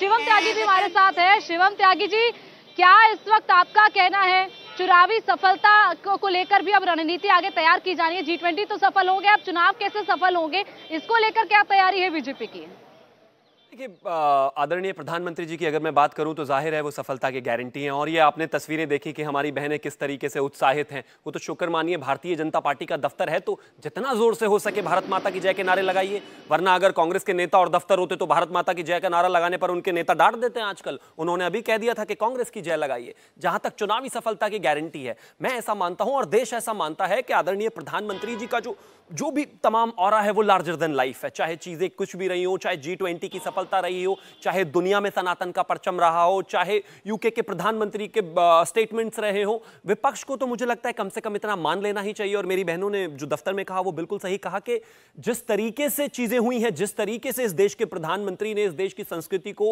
शिवम त्यागी जी हमारे साथ है शिवम त्यागी जी क्या इस वक्त आपका कहना है चुनावी सफलता को, को लेकर भी अब रणनीति आगे तैयार की जानी है जी तो सफल हो गए अब चुनाव कैसे सफल होंगे इसको लेकर क्या तैयारी है बीजेपी की देखिए आदरणीय प्रधानमंत्री जी की अगर मैं बात करूं तो जाहिर है वो सफलता की गारंटी है और ये आपने तस्वीरें देखी कि हमारी बहनें किस तरीके से उत्साहित हैं वो तो शुक्र मानिए भारतीय जनता पार्टी का दफ्तर है तो जितना जोर से हो सके भारत माता की जय के नारे लगाइए वरना अगर कांग्रेस के नेता और दफ्तर होते तो भारत माता की जय का नारा लगाने पर उनके नेता डांट देते हैं आजकल उन्होंने अभी कह दिया था कि कांग्रेस की जय लगाइए जहां तक चुनावी सफलता की गारंटी है मैं ऐसा मानता हूं और देश ऐसा मानता है कि आदरणीय प्रधानमंत्री जी का जो जो भी तमाम और है वो लार्जर देन लाइफ है चाहे चीजें कुछ भी रही हो चाहे जी की सफल सफलता रही हो चाहे दुनिया में सनातन का परचम रहा हो चाहे यूके के प्रधानमंत्री के स्टेटमेंट्स रहे हो विपक्ष को तो मुझे लगता है कम से कम इतना मान लेना ही चाहिए और मेरी बहनों ने जो दफ्तर में कहा वो बिल्कुल सही कहा कि जिस तरीके से चीजें हुई हैं जिस तरीके से इस देश के प्रधानमंत्री ने इस देश की संस्कृति को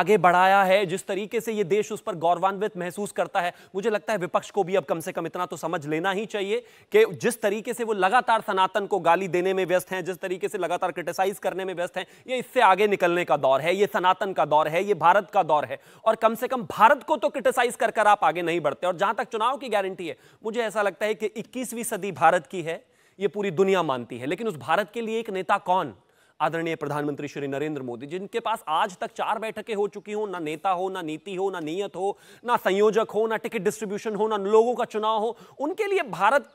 आगे बढ़ाया है जिस तरीके से ये देश उस पर गौरवान्वित महसूस करता है मुझे लगता है विपक्ष को भी अब कम से कम इतना तो समझ लेना ही चाहिए कि जिस तरीके से वो लगातार सनातन को गाली देने में व्यस्त हैं जिस तरीके से लगातार क्रिटिसाइज करने में व्यस्त हैं ये इससे आगे निकलने का दौर है ये सनातन का दौर है ये भारत का दौर है और कम से कम भारत को तो क्रिटिसाइज कर कर आप आगे नहीं बढ़ते और जहां तक चुनाव की गारंटी है मुझे ऐसा लगता है कि इक्कीसवीं सदी भारत की है ये पूरी दुनिया मानती है लेकिन उस भारत के लिए एक नेता कौन आदरणीय प्रधानमंत्री श्री नरेंद्र मोदी जिनके पास आज तक चार बैठकें हो चुकी हो ना नेता हो ना नीति हो ना नियत हो ना संयोजक हो ना टिकट डिस्ट्रीब्यूशन हो ना लोगों का चुनाव हो उनके लिए भारत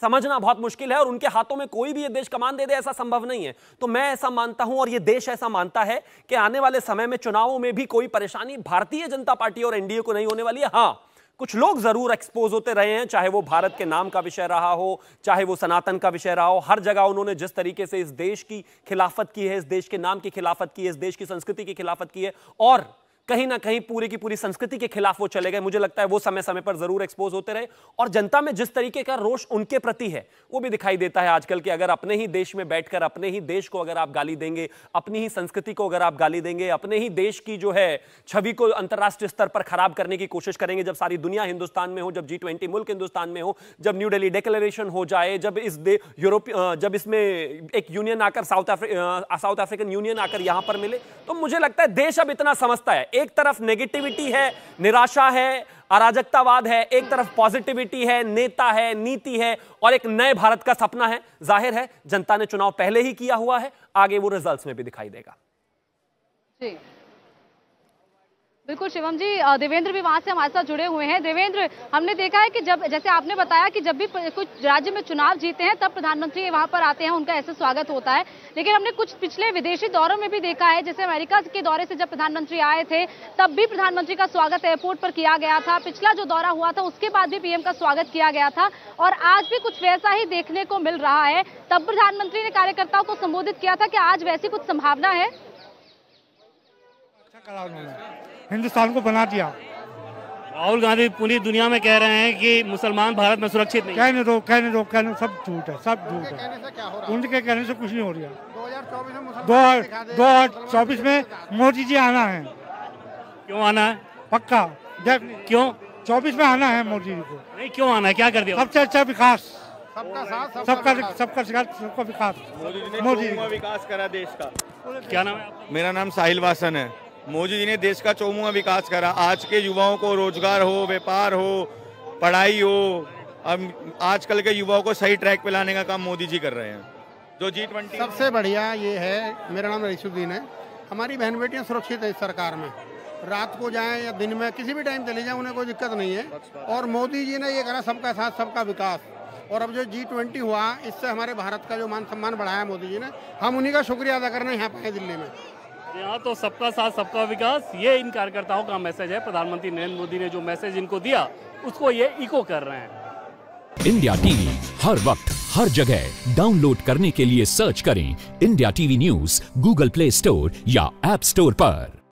समझना बहुत मुश्किल है और उनके हाथों में कोई भी ये देश कमान दे दे ऐसा संभव नहीं है तो मैं ऐसा मानता हूं और ये देश ऐसा मानता है कि आने वाले समय में चुनावों में भी कोई परेशानी भारतीय जनता पार्टी और एनडीए को नहीं होने वाली है हाँ कुछ लोग जरूर एक्सपोज होते रहे हैं चाहे वो भारत के नाम का विषय रहा हो चाहे वो सनातन का विषय रहा हो हर जगह उन्होंने जिस तरीके से इस देश की खिलाफत की है इस देश के नाम की खिलाफत की है इस देश की संस्कृति की खिलाफत की है और कहीं ना कहीं पूरी की पूरी संस्कृति के खिलाफ वो चले गए मुझे लगता है वो समय समय पर जरूर एक्सपोज होते रहे और जनता में जिस तरीके का रोष उनके प्रति है वो भी दिखाई देता है आजकल कि अगर अपने ही देश में बैठकर अपने ही देश को अगर आप गाली देंगे अपनी ही संस्कृति को अगर आप गाली देंगे अपने ही देश की जो है छवि को अंतर्राष्ट्रीय स्तर पर खराब करने की कोशिश करेंगे जब सारी दुनिया हिंदुस्तान में हो जब जी ट्वेंटी मुल्क हिंदुस्तान में हो जब न्यू डेली डिक्लेरेशन हो जाए जब इस यूरोप जब इसमें एक यूनियन आकर साउथ साउथ अफ्रीकन यूनियन आकर यहां पर मिले तो मुझे लगता है देश अब इतना समझता है एक तरफ नेगेटिविटी है निराशा है अराजकतावाद है एक तरफ पॉजिटिविटी है नेता है नीति है और एक नए भारत का सपना है जाहिर है जनता ने चुनाव पहले ही किया हुआ है आगे वो रिजल्ट्स में भी दिखाई देगा जी बिल्कुल शिवम जी देवेंद्र भी वहाँ से हमारे साथ जुड़े हुए हैं देवेंद्र हमने देखा है कि जब जैसे आपने बताया कि जब भी कुछ राज्य में चुनाव जीते हैं तब प्रधानमंत्री वहाँ पर आते हैं उनका ऐसे स्वागत होता है लेकिन हमने कुछ पिछले विदेशी दौरों में भी देखा है जैसे अमेरिका के दौरे से जब प्रधानमंत्री आए थे तब भी प्रधानमंत्री का स्वागत एयरपोर्ट पर किया गया था पिछला जो दौरा हुआ था उसके बाद भी पीएम का स्वागत किया गया था और आज भी कुछ वैसा ही देखने को मिल रहा है तब प्रधानमंत्री ने कार्यकर्ताओं को संबोधित किया था कि आज वैसी कुछ संभावना है अच्छा हिंदुस्तान को बना दिया राहुल गांधी पूरी दुनिया में कह रहे हैं कि मुसलमान भारत में सुरक्षित नहीं कहने दो कहने दो कहने सब झूठ है सब झूठ है उनके कहने से कुछ नहीं हो रहा दो हजार दो हजार चौबीस में मोदी जी आना है क्यों आना है पक्का क्यों चौबीस में आना है मोदी जी को नहीं क्यों आना है क्या कर दिया सबसे अच्छा विकास सबका सबका सबका सबका विकास मोदी जी विकास करा देश का क्या नाम है मेरा नाम साहिल वासन है मोदी जी ने देश का चौमुआ विकास करा आज के युवाओं को रोजगार हो व्यापार हो पढ़ाई हो अब आजकल के युवाओं को सही ट्रैक पे लाने का काम मोदी जी कर रहे हैं जो जी ट्वेंटी सबसे बढ़िया ये है मेरा नाम रईसुद्दीन है हमारी बहन बेटियाँ सुरक्षित है इस सरकार में रात को जाएं या दिन में किसी भी टाइम चले जाएं उन्हें कोई दिक्कत नहीं है और मोदी जी ने ये करा सबका साथ सबका विकास और अब जो जी ट्वेंटी हुआ इससे हमारे भारत का जो मान सम्मान बढ़ाया मोदी जी ने हम उन्हीं का शुक्रिया अदा करने यहाँ पाए दिल्ली में यहाँ तो सबका साथ सबका विकास ये इन कार्यकर्ताओं का मैसेज है प्रधानमंत्री नरेंद्र मोदी ने जो मैसेज इनको दिया उसको ये इको कर रहे हैं इंडिया टीवी हर वक्त हर जगह डाउनलोड करने के लिए सर्च करें India TV news Google play store या एप स्टोर पर